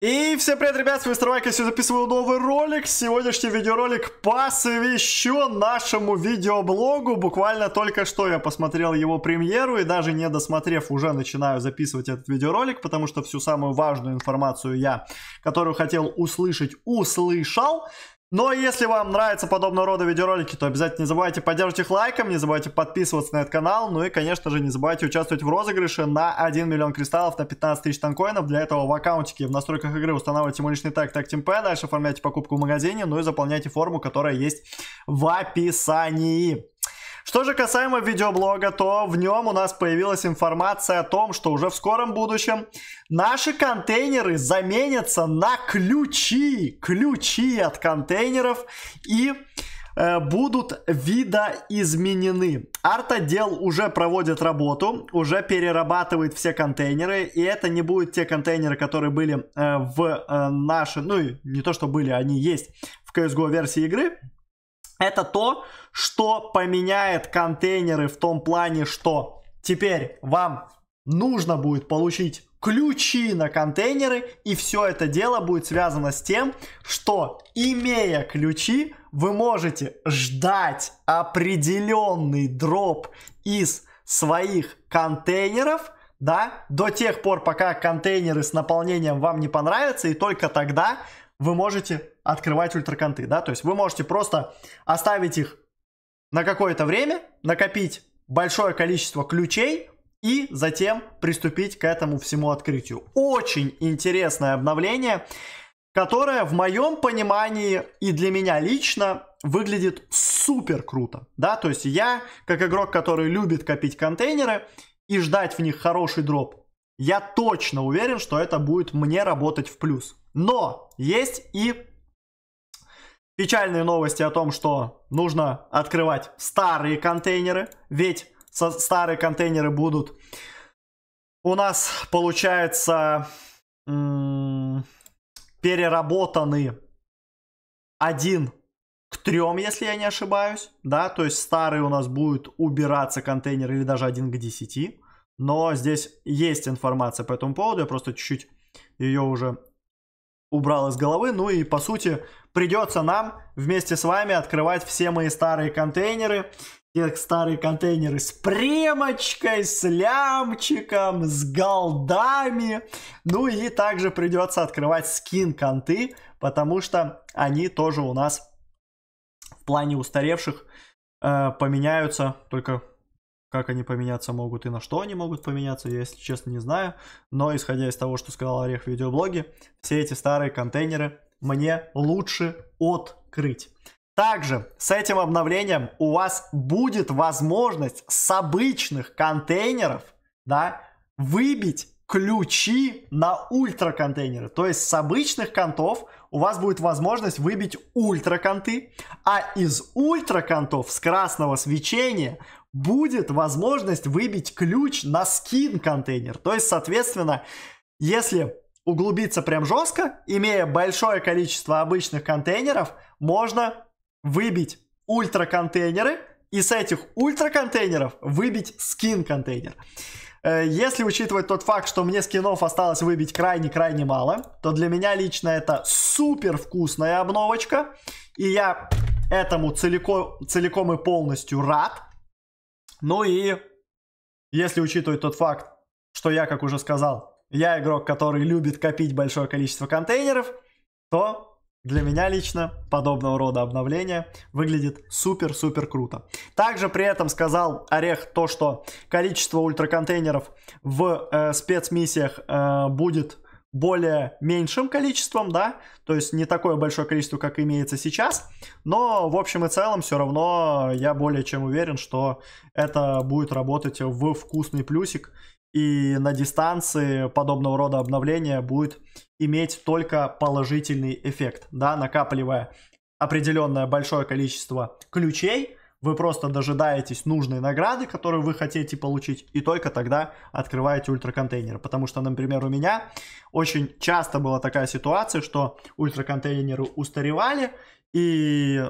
И всем привет, ребят, с вами Старвайк, я сегодня записываю новый ролик. Сегодняшний видеоролик посвящен нашему видеоблогу. Буквально только что я посмотрел его премьеру и даже не досмотрев, уже начинаю записывать этот видеоролик, потому что всю самую важную информацию я, которую хотел услышать, услышал. Но если вам нравятся подобного рода видеоролики, то обязательно не забывайте поддерживать их лайком, не забывайте подписываться на этот канал, ну и, конечно же, не забывайте участвовать в розыгрыше на 1 миллион кристаллов на 15 тысяч танкоинов. Для этого в аккаунтике в настройках игры устанавливайте мой личный тег TagTeamP, дальше оформляйте покупку в магазине, ну и заполняйте форму, которая есть в описании. Что же касаемо видеоблога, то в нем у нас появилась информация о том, что уже в скором будущем наши контейнеры заменятся на ключи, ключи от контейнеров и э, будут видоизменены. Артодел уже проводит работу, уже перерабатывает все контейнеры, и это не будут те контейнеры, которые были э, в э, наши, ну и не то что были, они есть в CSGO версии игры, это то, что поменяет контейнеры в том плане, что теперь вам нужно будет получить ключи на контейнеры, и все это дело будет связано с тем, что имея ключи, вы можете ждать определенный дроп из своих контейнеров, да, до тех пор, пока контейнеры с наполнением вам не понравятся, и только тогда вы можете открывать ультраконты, да, то есть вы можете просто оставить их на какое-то время, накопить большое количество ключей и затем приступить к этому всему открытию. Очень интересное обновление, которое в моем понимании и для меня лично выглядит супер круто, да, то есть я, как игрок, который любит копить контейнеры и ждать в них хороший дроп, я точно уверен, что это будет мне работать в плюс. Но есть. И печальные новости о том, что нужно открывать старые контейнеры, ведь старые контейнеры будут у нас, получается, переработаны один к трем, если я не ошибаюсь, да, то есть старый у нас будет убираться контейнер или даже один к десяти, но здесь есть информация по этому поводу, я просто чуть-чуть ее уже убрал из головы. Ну и, по сути, придется нам вместе с вами открывать все мои старые контейнеры. Те старые контейнеры с премочкой, с лямчиком, с голдами. Ну и также придется открывать скин-конты, потому что они тоже у нас в плане устаревших э, поменяются только как они поменяться могут и на что они могут поменяться, я, если честно, не знаю. Но исходя из того, что сказал Орех в видеоблоге, все эти старые контейнеры мне лучше открыть. Также с этим обновлением у вас будет возможность с обычных контейнеров да, выбить ключи на ультра контейнеры. То есть с обычных контов у вас будет возможность выбить ультра конты, а из ультра контов с красного свечения будет возможность выбить ключ на скин контейнер. То есть, соответственно, если углубиться прям жестко, имея большое количество обычных контейнеров, можно выбить ультра контейнеры и с этих ультра контейнеров выбить скин контейнер. Э, если учитывать тот факт, что мне скинов осталось выбить крайне-крайне мало, то для меня лично это супер вкусная обновочка. И я этому целиком, целиком и полностью рад. Ну и если учитывать тот факт, что я, как уже сказал, я игрок, который любит копить большое количество контейнеров, то для меня лично подобного рода обновление выглядит супер-супер круто. Также при этом сказал Орех то, что количество ультраконтейнеров в э, спецмиссиях э, будет более меньшим количеством, да, то есть не такое большое количество, как имеется сейчас, но в общем и целом все равно я более чем уверен, что это будет работать в вкусный плюсик, и на дистанции подобного рода обновления будет иметь только положительный эффект, да, накапливая определенное большое количество ключей, вы просто дожидаетесь нужной награды, которую вы хотите получить, и только тогда открываете ультраконтейнеры. Потому что, например, у меня очень часто была такая ситуация, что ультраконтейнеры устаревали, и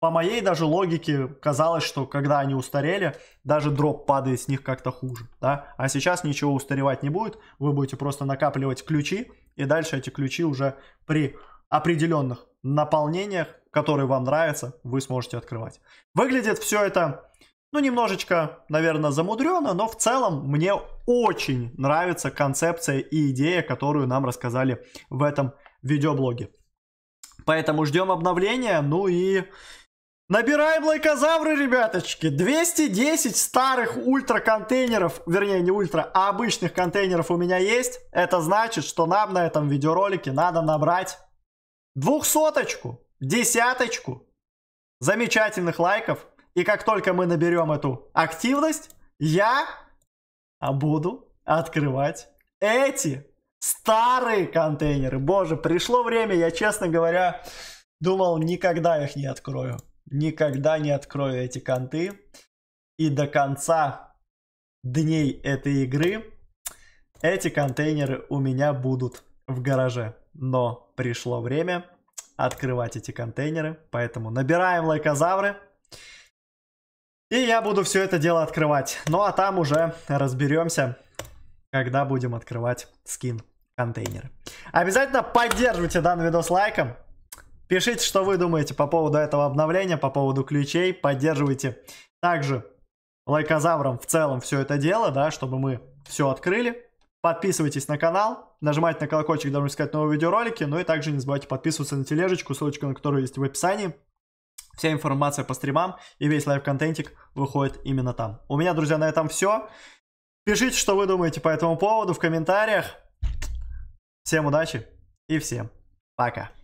по моей даже логике казалось, что когда они устарели, даже дроп падает с них как-то хуже, да? А сейчас ничего устаревать не будет, вы будете просто накапливать ключи, и дальше эти ключи уже при определенных наполнениях который вам нравится, вы сможете открывать. Выглядит все это, ну, немножечко, наверное, замудрено, но в целом мне очень нравится концепция и идея, которую нам рассказали в этом видеоблоге. Поэтому ждем обновления, ну и... Набираем лайкозавры, ребяточки! 210 старых ультра-контейнеров, вернее, не ультра, а обычных контейнеров у меня есть. Это значит, что нам на этом видеоролике надо набрать двухсоточку десяточку замечательных лайков. И как только мы наберем эту активность, я буду открывать эти старые контейнеры. Боже, пришло время, я, честно говоря, думал, никогда их не открою. Никогда не открою эти конты. И до конца дней этой игры эти контейнеры у меня будут в гараже. Но пришло время, открывать эти контейнеры. Поэтому набираем лайкозавры. И я буду все это дело открывать. Ну а там уже разберемся, когда будем открывать скин контейнеры. Обязательно поддерживайте данный видос лайком. Пишите, что вы думаете по поводу этого обновления, по поводу ключей. Поддерживайте также лайкозавром в целом все это дело, да, чтобы мы все открыли. Подписывайтесь на канал, нажимайте на колокольчик, дабы искать новые видеоролики. Ну и также не забывайте подписываться на тележечку, ссылочка на которую есть в описании. Вся информация по стримам и весь лайв-контентик выходит именно там. У меня, друзья, на этом все. Пишите, что вы думаете по этому поводу в комментариях. Всем удачи и всем пока.